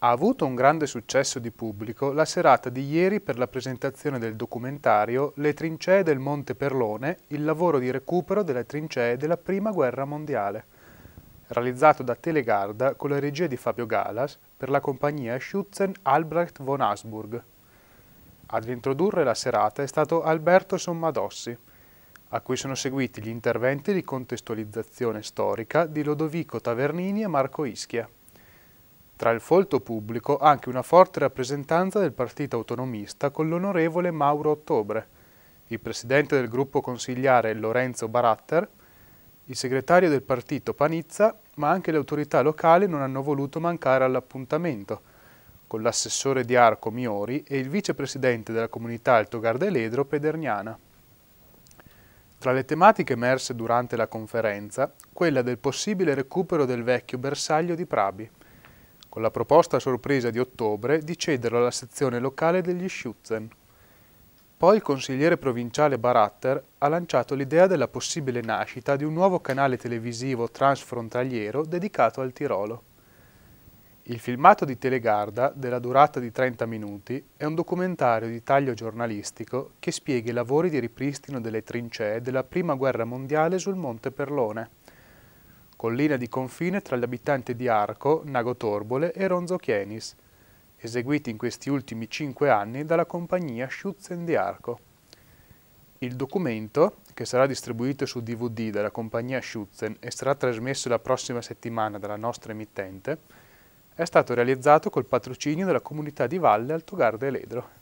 Ha avuto un grande successo di pubblico la serata di ieri per la presentazione del documentario Le trincee del Monte Perlone, il lavoro di recupero delle trincee della Prima Guerra Mondiale, realizzato da Telegarda con la regia di Fabio Galas per la compagnia Schützen Albrecht von Asburg. Ad introdurre la serata è stato Alberto Sommadossi, a cui sono seguiti gli interventi di contestualizzazione storica di Lodovico Tavernini e Marco Ischia. Tra il folto pubblico anche una forte rappresentanza del partito autonomista con l'onorevole Mauro Ottobre, il presidente del gruppo consigliare Lorenzo Baratter, il segretario del partito Panizza, ma anche le autorità locali non hanno voluto mancare all'appuntamento, con l'assessore di Arco Miori e il vicepresidente della comunità Alto Gardeledro Pederniana. Tra le tematiche emerse durante la conferenza, quella del possibile recupero del vecchio bersaglio di Prabi con la proposta sorpresa di ottobre di cederlo alla sezione locale degli Schutzen. Poi il consigliere provinciale Baratter ha lanciato l'idea della possibile nascita di un nuovo canale televisivo transfrontaliero dedicato al Tirolo. Il filmato di Telegarda, della durata di 30 minuti, è un documentario di taglio giornalistico che spiega i lavori di ripristino delle trincee della Prima Guerra Mondiale sul Monte Perlone collina di confine tra gli abitanti di Arco, Nago Torbole e Ronzo Chienis, eseguiti in questi ultimi cinque anni dalla compagnia Schutzen di Arco. Il documento, che sarà distribuito su DVD dalla compagnia Schutzen e sarà trasmesso la prossima settimana dalla nostra emittente, è stato realizzato col patrocinio della comunità di Valle Altogarda e Ledro.